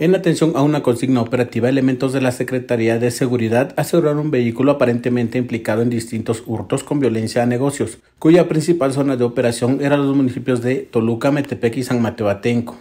En atención a una consigna operativa, elementos de la Secretaría de Seguridad aseguraron un vehículo aparentemente implicado en distintos hurtos con violencia a negocios, cuya principal zona de operación eran los municipios de Toluca, Metepec y San Mateo Atenco.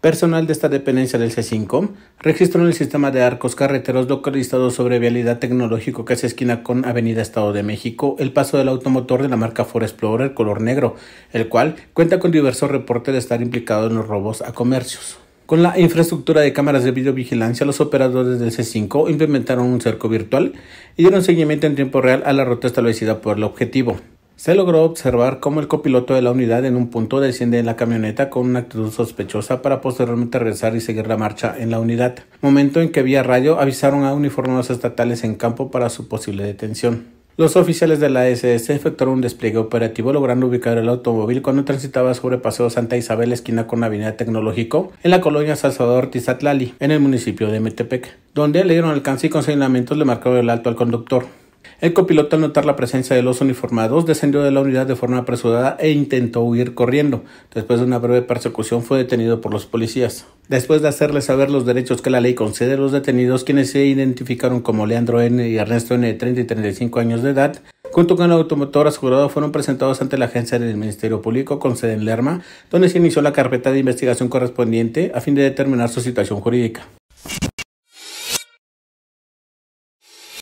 Personal de esta dependencia del C5 registró en el sistema de arcos carreteros localizados sobre vialidad tecnológico que se esquina con Avenida Estado de México el paso del automotor de la marca Ford Explorer color negro, el cual cuenta con diversos reportes de estar implicado en los robos a comercios. Con la infraestructura de cámaras de videovigilancia, los operadores del C5 implementaron un cerco virtual y dieron seguimiento en tiempo real a la ruta establecida por el objetivo. Se logró observar cómo el copiloto de la unidad en un punto desciende en la camioneta con una actitud sospechosa para posteriormente regresar y seguir la marcha en la unidad, momento en que vía radio avisaron a uniformados estatales en campo para su posible detención. Los oficiales de la SS efectuaron un despliegue operativo logrando ubicar el automóvil cuando transitaba sobre Paseo Santa Isabel, esquina con Avenida Tecnológico, en la colonia Salvador Tizatlali, en el municipio de Metepec, donde le dieron alcance y consignamientos le marcaron el alto al conductor. El copiloto al notar la presencia de los uniformados descendió de la unidad de forma apresurada e intentó huir corriendo. Después de una breve persecución fue detenido por los policías. Después de hacerles saber los derechos que la ley concede a los detenidos, quienes se identificaron como Leandro N. y Ernesto N. de 30 y 35 años de edad, junto con el automotor asegurado fueron presentados ante la agencia del Ministerio Público con sede en Lerma, donde se inició la carpeta de investigación correspondiente a fin de determinar su situación jurídica.